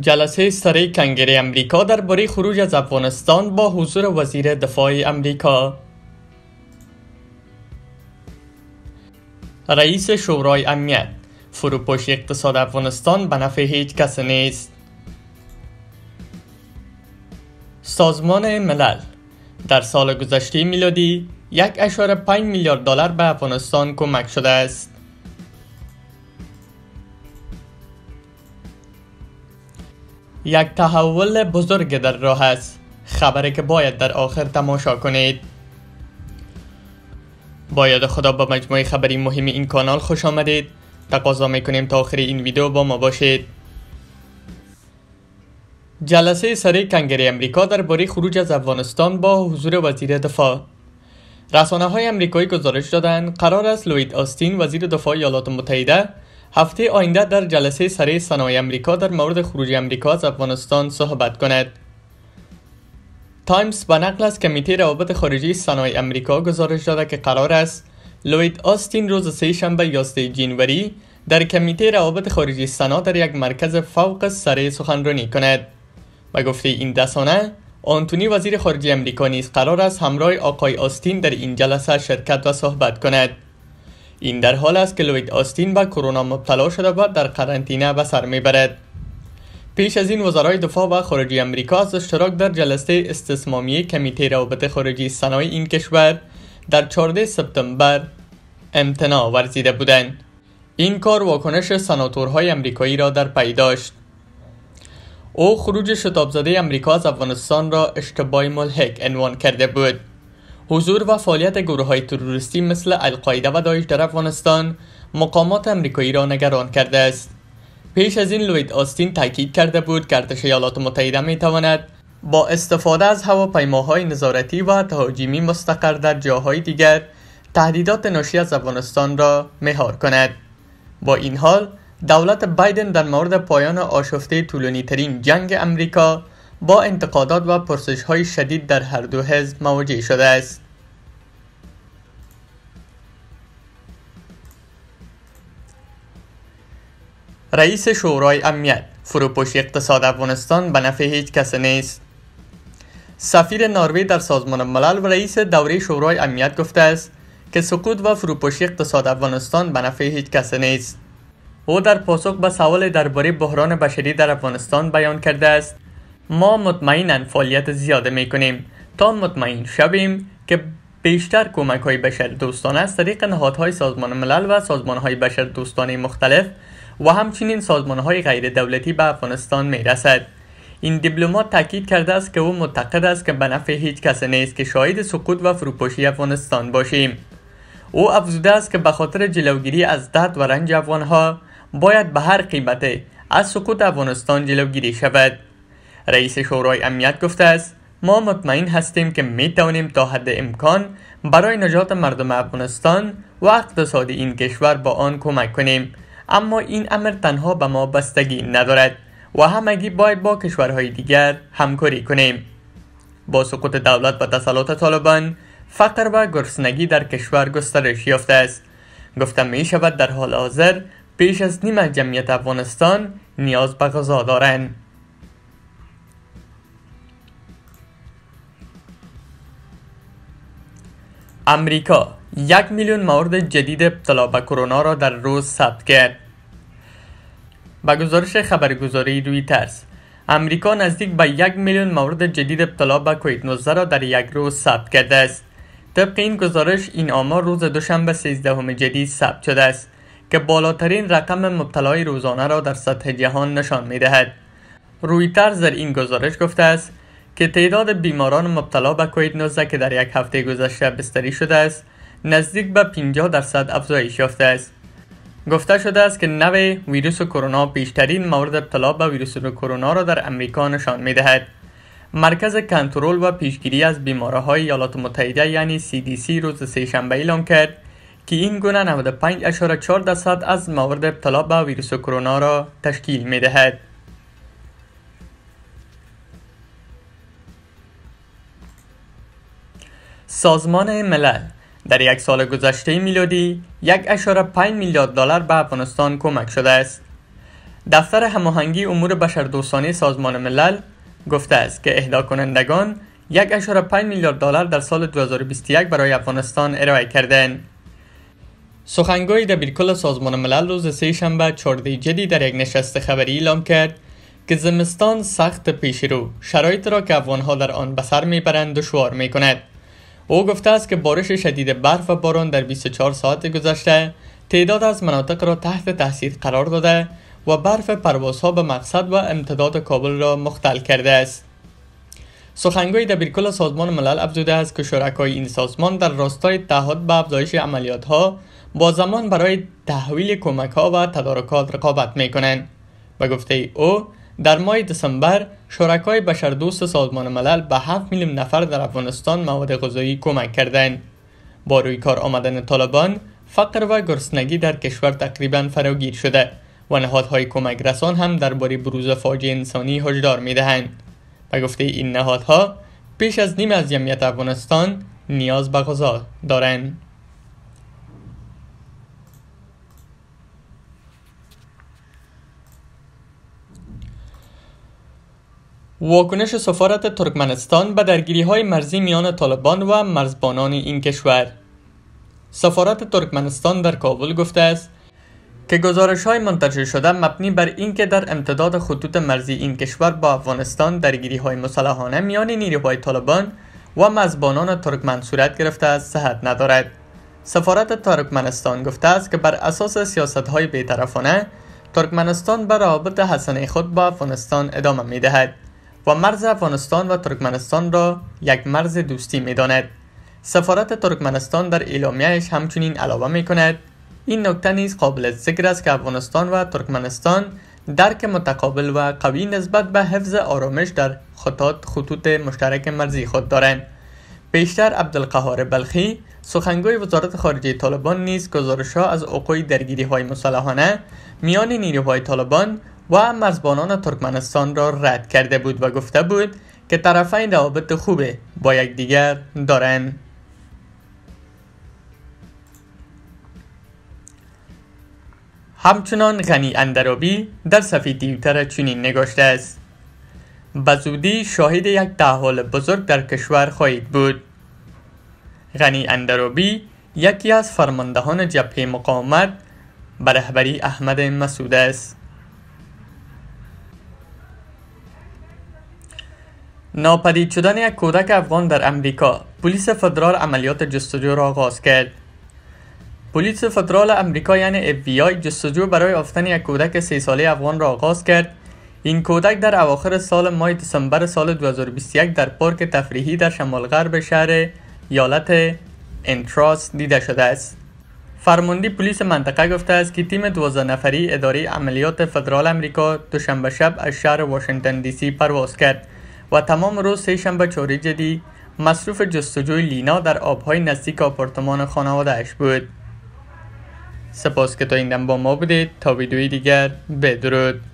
جلسه سره کنگره امریکا درباره خروج از افغانستان با حضور وزیر دفاع امریکا رئیس شورای امنیت فروپوش اقتصاد افغانستان به نفع هیچ کس نیست سازمان ملل در سال گذشته میلادی 1.5 میلیارد دلار به افغانستان کمک شده است یک تحول بزرگ در راه است خبری که باید در آخر تماشا کنید باید خدا به با مجموعه خبری مهم این کانال خوش آمدید تقاضا میکنیم تا آخر این ویدیو با ما باشید جلسه سری کنگره امریکا باری خروج از افغانستان با حضور وزیر دفاع رسانه های امریکایی گزارش دادند قرار است لوید آستین وزیر دفاع ایالات متحده هفته آینده در جلسه سری صنایع امریکا در مورد خروج امریکا از افغانستان صحبت کند تایمز به نقل از کمیته روابط خارجی صنایع امریکا گزارش داده که قرار است لوید آستین روز سه شنبه 11 جنوری در کمیته روابط خارجی سنا در یک مرکز فوق سره سخنرانی کند و گفته این دستانه آنتونی وزیر خارجه امریکا نیز قرار است همراه آقای آستین در این جلسه شرکت و صحبت کند این در حال است که لوید آستین به کرونا مبتلا شده و در قرنطینه به سر میبرد پیش از این وزرای دفاع و خارجه امریکا از اشتراک در جلسه استثمامی کمیته روابط خارجی سنای این کشور در 14 سپتامبر امتناع ورزیده بودند این کار واکنش سناتورهای امریکایی را در پی داشت او خروج شتابزده امریکا از افغانستان را اشتباه ملحق عنوان کرده بود حضور و فعالیت گروه های تروریستی مثل القاعده و داعش در افغانستان مقامات امریکایی را نگران کرده است پیش از این لوید آستین تاکید کرده بود گردش ایالات متحده می تواند با استفاده از هواپیماهای نظارتی و تهاجمی مستقر در جاهای دیگر تهدیدات ناشی از افغانستان را مهار کند با این حال دولت بایدن در مورد پایان آشفته طولانی ترین جنگ امریکا با انتقادات و پرسش های شدید در هر دو حزب مواجه شده است رئیس شورای امنیت فروپوش اقتصاد افغانستان به نفع هیچ کس نیست سفیر ناروی در سازمان ملل و رئیس دوره شورای امنیت گفته است که سقوط و فروپوشی اقتصاد افغانستان به نفع هیچ کس نیست او در پاسخ به سوال درباره بحران بشری در افغانستان بیان کرده است ما مطمئنا فعالیت زیاده می کنیم تا مطمئن شویم که بیشتر کمک های بشر دوستانه از طریق نهادهای سازمان ملل و سازمان های بشر دوستانه مختلف و همچنین سازمان های غیر دولتی به افغانستان می رسد. این دیپلمات تاکید کرده است که او معتقد است که به نفع هیچ کس نیست که شاهد سقوط و فروپاشی افغانستان باشیم. او افزوده است که به خاطر جلوگیری از درد و رنج ها باید به هر قیمته از سقوط افغانستان جلوگیری شود. رئیس شورای امنیت گفته است ما مطمئن هستیم که می توانیم تا حد امکان برای نجات مردم افغانستان و اقتصاد این کشور با آن کمک کنیم اما این امر تنها به ما بستگی ندارد و همگی باید با کشورهای دیگر همکاری کنیم با سقوط دولت و تسلط طالبان فقر و گرسنگی در کشور گسترش یافته است گفته می شود در حال حاضر بیش از نیم جمعیت افغانستان نیاز به غذا دارند امریکا یک میلیون مورد جدید ابتلا به کرونا را در روز ثبت کرد با گزارش خبرگزاری روی ترس امریکا نزدیک به یک میلیون مورد جدید ابتلا به کووید 19 را در یک روز ثبت کرده است طبق این گزارش این آمار روز دوشنبه 13 همه جدید ثبت شده است که بالاترین رقم مبتلای روزانه را در سطح جهان نشان می دهد. رویترز در این گزارش گفته است که تعداد بیماران مبتلا به کووید 19 که در یک هفته گذشته بستری شده است نزدیک به 50 درصد افزایش یافته است گفته شده است که نوع ویروس کرونا بیشترین مورد ابتلا به ویروس کرونا را در امریکا نشان می دهد. مرکز کنترل و پیشگیری از بیماره های ایالات متحده یعنی CDC روز سهشنبه اعلام کرد که این گونه 95.4 درصد از موارد ابتلا به ویروس کرونا را تشکیل می دهد. سازمان ملل در یک سال گذشته میلادی پنج میلیارد دلار به افغانستان کمک شده است. دفتر هماهنگی امور بشردوستانه سازمان ملل گفته است که اهدا کنندگان پنج میلیارد دلار در سال 2021 برای افغانستان ارائه کردند. سخنگوی دبیرکل سازمان ملل روز سه شنبه چارده جدی در یک نشست خبری اعلام کرد که زمستان سخت پیش رو شرایط را که افغانها در آن بسر میبرند دشوار میکند او گفته است که بارش شدید برف و باران در 24 ساعت گذشته تعداد از مناطق را تحت تاثیر قرار داده و برف پروازها به مقصد و امتداد کابل را مختل کرده است سخنگوی دبیرکل سازمان ملل افزوده است که شرکای این سازمان در راستای تعهد به افزایش عملیات ها با زمان برای تحویل کمک ها و تدارکات رقابت می کنند. به گفته او در ماه دسامبر شرکای بشردوست سازمان ملل به 7 میلیون نفر در افغانستان مواد غذایی کمک کردند. با روی کار آمدن طالبان فقر و گرسنگی در کشور تقریبا فراگیر شده و نهادهای کمک رسان هم درباره بروز فاجعه انسانی هشدار میدهند. به گفته این نهادها پیش از نیم از جمعیت افغانستان نیاز به غذا دارند. واکنش سفارت ترکمنستان به درگیری مرزی میان طالبان و مرزبانان این کشور سفارت ترکمنستان در کابل گفته است که گزارش های منتشر شده مبنی بر اینکه در امتداد خطوط مرزی این کشور با افغانستان درگیری های مسلحانه میان نیروهای طالبان و مزبانان ترکمن صورت گرفته است صحت ندارد سفارت ترکمنستان گفته است که بر اساس سیاست های بیطرفانه ترکمنستان به روابط حسنه خود با افغانستان ادامه می و مرز افغانستان و ترکمنستان را یک مرز دوستی می داند. سفارت ترکمنستان در اعلامیهش همچنین علاوه می کند این نکته نیز قابل ذکر است که افغانستان و ترکمنستان درک متقابل و قوی نسبت به حفظ آرامش در خطات خطوط مشترک مرزی خود دارند پیشتر عبدالقهار بلخی سخنگوی وزارت خارجه طالبان نیز گزارش ها از اوقوع درگیری های مسلحانه میان نیروهای طالبان و هم ترکمنستان را رد کرده بود و گفته بود که طرفین روابط خوبه با یکدیگر دارن همچنان غنی اندرابی در صفحه دیوتر چنین نگاشته است و زودی شاهد یک تحول بزرگ در کشور خواهید بود غنی اندرابی یکی از فرماندهان جبهه مقاومت به رهبری احمد مسعود است ناپدید شدن یک کودک افغان در امریکا پلیس فدرال عملیات جستجو را آغاز کرد پلیس فدرال امریکا یعنی FBI جستجو برای یافتن یک کودک سه ساله افغان را آغاز کرد این کودک در اواخر سال ماه دسامبر سال 2021 در پارک تفریحی در شمال غرب شهر یالت انتراس دیده شده است فرماندی پلیس منطقه گفته است که تیم 12 نفری اداره عملیات فدرال امریکا دوشنبه شب از شهر واشنگتن دی سی پرواز کرد و تمام روز سه شنبه چاره جدی مصروف جستجوی لینا در آبهای نزدیک آپارتمان خانواده اش بود سپاس که تا این دم با ما بودید تا ویدیوی دیگر بدرود